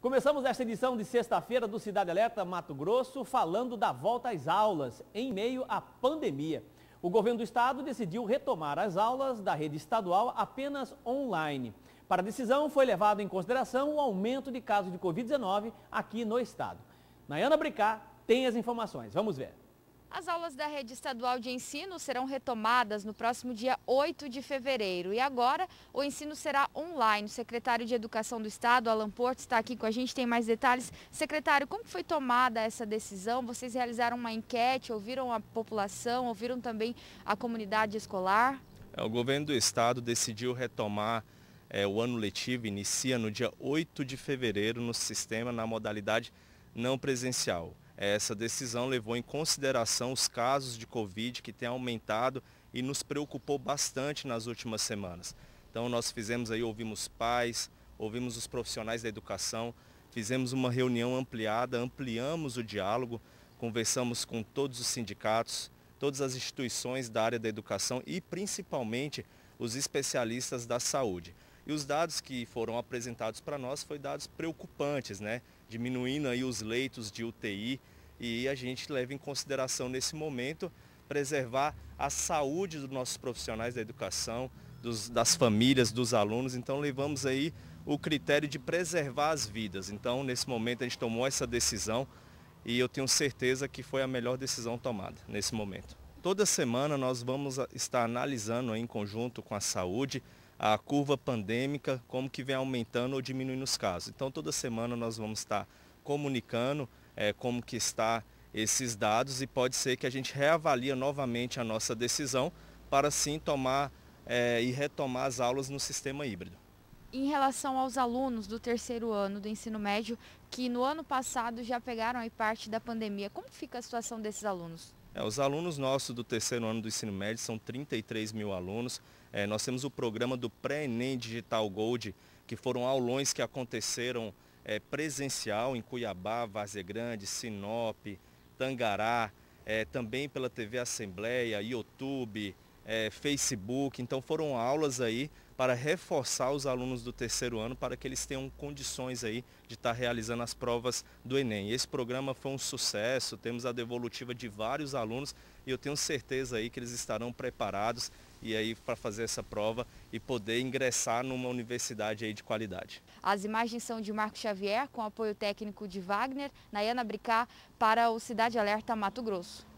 Começamos esta edição de sexta-feira do Cidade Alerta Mato Grosso falando da volta às aulas em meio à pandemia. O governo do estado decidiu retomar as aulas da rede estadual apenas online. Para a decisão foi levado em consideração o aumento de casos de Covid-19 aqui no estado. Nayana Bricá tem as informações. Vamos ver. As aulas da rede estadual de ensino serão retomadas no próximo dia 8 de fevereiro. E agora o ensino será online. O secretário de Educação do Estado, Alan Porto, está aqui com a gente, tem mais detalhes. Secretário, como foi tomada essa decisão? Vocês realizaram uma enquete, ouviram a população, ouviram também a comunidade escolar? É, o governo do Estado decidiu retomar é, o ano letivo, inicia no dia 8 de fevereiro no sistema, na modalidade não presencial. Essa decisão levou em consideração os casos de Covid que têm aumentado e nos preocupou bastante nas últimas semanas. Então nós fizemos aí, ouvimos pais, ouvimos os profissionais da educação, fizemos uma reunião ampliada, ampliamos o diálogo, conversamos com todos os sindicatos, todas as instituições da área da educação e principalmente os especialistas da saúde. E os dados que foram apresentados para nós foram dados preocupantes, né? Diminuindo aí os leitos de UTI, e a gente leva em consideração nesse momento preservar a saúde dos nossos profissionais da educação, dos, das famílias, dos alunos. Então levamos aí o critério de preservar as vidas. Então nesse momento a gente tomou essa decisão e eu tenho certeza que foi a melhor decisão tomada nesse momento. Toda semana nós vamos ah, estar analisando em conjunto com a saúde a curva pandêmica, como que vem aumentando ou diminuindo os casos. Então toda semana nós vamos estar comunicando é, como que está esses dados e pode ser que a gente reavalie novamente a nossa decisão para sim tomar é, e retomar as aulas no sistema híbrido. Em relação aos alunos do terceiro ano do ensino médio, que no ano passado já pegaram aí parte da pandemia, como fica a situação desses alunos? É, os alunos nossos do terceiro ano do ensino médio são 33 mil alunos. É, nós temos o programa do pré-ENEM Digital Gold, que foram aulões que aconteceram é, presencial em Cuiabá, Várzea Grande, Sinop, Tangará, é, também pela TV Assembleia, YouTube, é, Facebook. Então foram aulas aí para reforçar os alunos do terceiro ano para que eles tenham condições aí de estar tá realizando as provas do Enem. Esse programa foi um sucesso, temos a devolutiva de vários alunos e eu tenho certeza aí que eles estarão preparados e aí para fazer essa prova e poder ingressar numa universidade aí de qualidade. As imagens são de Marco Xavier, com apoio técnico de Wagner, Nayana Bricá, para o Cidade Alerta Mato Grosso.